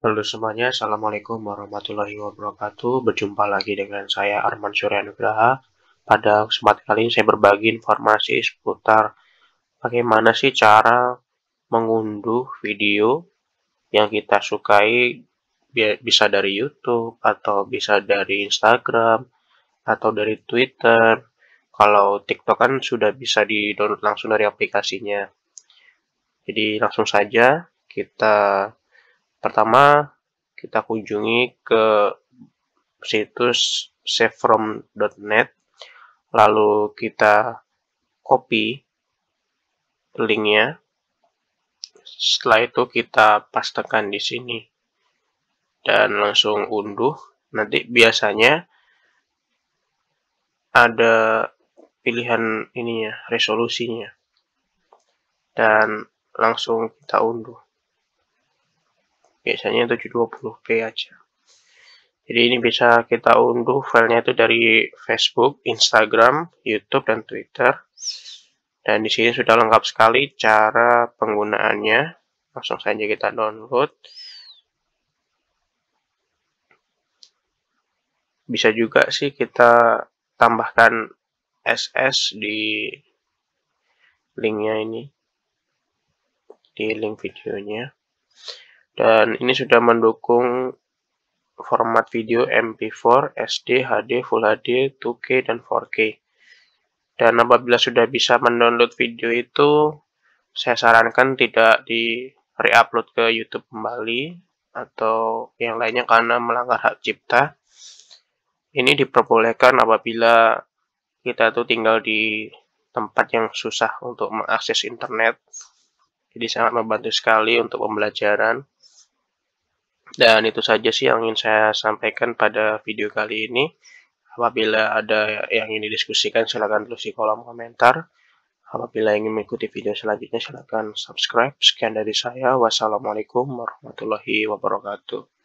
Halo semuanya, Assalamualaikum warahmatullahi wabarakatuh. Berjumpa lagi dengan saya Arman Nugraha. Pada kesempatan kali ini saya berbagi informasi seputar bagaimana sih cara mengunduh video yang kita sukai bisa dari YouTube atau bisa dari Instagram atau dari Twitter. Kalau TikTok kan sudah bisa di-download langsung dari aplikasinya. Jadi langsung saja kita Pertama, kita kunjungi ke situs savefrom.net, lalu kita copy linknya. Setelah itu kita pastekan di sini dan langsung unduh. Nanti biasanya ada pilihan ininya, resolusinya. Dan langsung kita unduh biasanya 720p aja jadi ini bisa kita unduh filenya itu dari Facebook, Instagram, YouTube, dan Twitter dan di sini sudah lengkap sekali cara penggunaannya langsung saja kita download bisa juga sih kita tambahkan SS di linknya ini di link videonya dan ini sudah mendukung format video MP4, SD, HD, Full HD, 2K, dan 4K. Dan apabila sudah bisa mendownload video itu, saya sarankan tidak di reupload ke YouTube kembali atau yang lainnya karena melanggar hak cipta. Ini diperbolehkan apabila kita tuh tinggal di tempat yang susah untuk mengakses internet. Jadi sangat membantu sekali untuk pembelajaran. Dan itu saja sih yang ingin saya sampaikan pada video kali ini. Apabila ada yang ingin didiskusikan, silakan tulis di kolom komentar. Apabila ingin mengikuti video selanjutnya, silakan subscribe. Sekian dari saya. Wassalamualaikum warahmatullahi wabarakatuh.